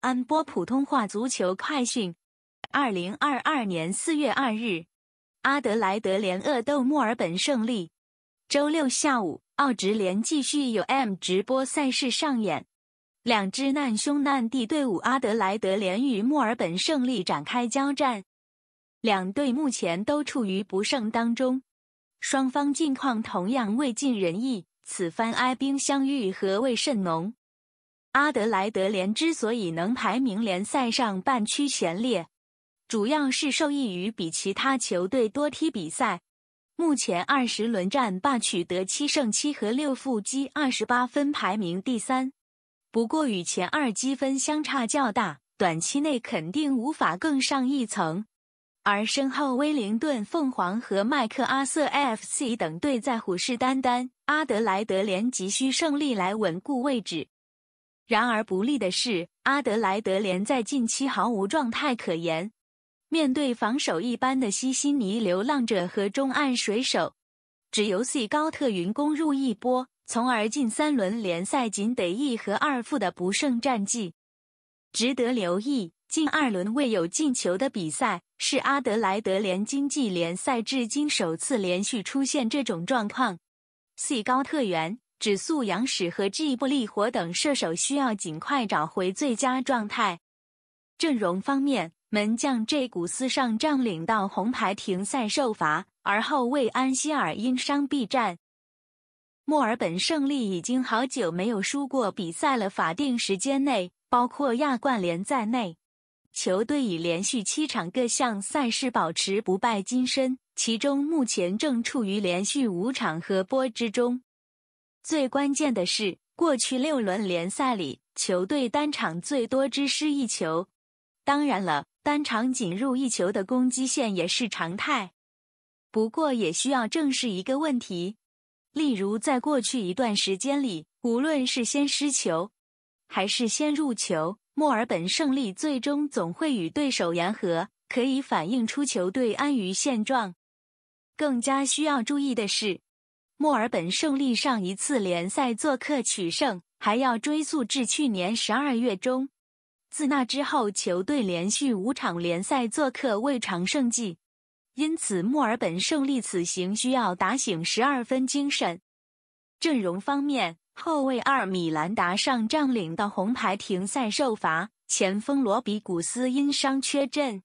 安播普通话足球快讯：二零二二年四月二日，阿德莱德联恶斗墨尔本胜利。周六下午，澳职联继续有 M 直播赛事上演，两支难兄难弟队伍阿德莱德联与墨尔本胜利展开交战。两队目前都处于不胜当中，双方近况同样未尽人意，此番哀兵相遇，何谓甚浓？阿德莱德联之所以能排名联赛上半区前列，主要是受益于比其他球队多踢比赛。目前二十轮战罢，取得七胜七和六负积二十八分，排名第三。不过与前二积分相差较大，短期内肯定无法更上一层。而身后威灵顿凤凰和麦克阿瑟 FC 等队在虎视眈眈，阿德莱德联急需胜利来稳固位置。然而不利的是，阿德莱德联在近期毫无状态可言，面对防守一般的西悉尼流浪者和中岸水手，只由 C 高特云攻入一波，从而近三轮联赛仅得一和二负的不胜战绩。值得留意，近二轮未有进球的比赛是阿德莱德联经济联赛至今首次连续出现这种状况。C 高特云。指素杨史和 G 布利活等射手需要尽快找回最佳状态。阵容方面，门将 J 古斯上将领到红牌停赛受罚，而后为安希尔因伤避战。墨尔本胜利已经好久没有输过比赛了。法定时间内，包括亚冠联在内，球队已连续七场各项赛事保持不败金身，其中目前正处于连续五场和波之中。最关键的是，过去六轮联赛里，球队单场最多只失一球。当然了，单场仅入一球的攻击线也是常态。不过，也需要正视一个问题：例如，在过去一段时间里，无论是先失球还是先入球，墨尔本胜利最终总会与对手言和，可以反映出球队安于现状。更加需要注意的是。墨尔本胜利上一次联赛做客取胜，还要追溯至去年十二月中。自那之后，球队连续五场联赛做客未尝胜绩，因此墨尔本胜利此行需要打醒十二分精神。阵容方面，后卫二米兰达上将领到红牌停赛受罚，前锋罗比古斯因伤缺阵。